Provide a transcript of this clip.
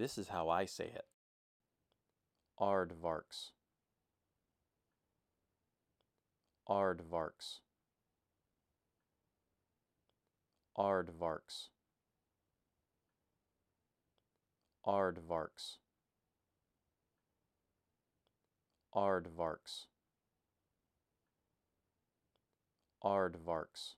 This is how I say it. Aardvarks. Aardvarks. Aardvarks. Aardvarks. Aardvarks. Aardvarks.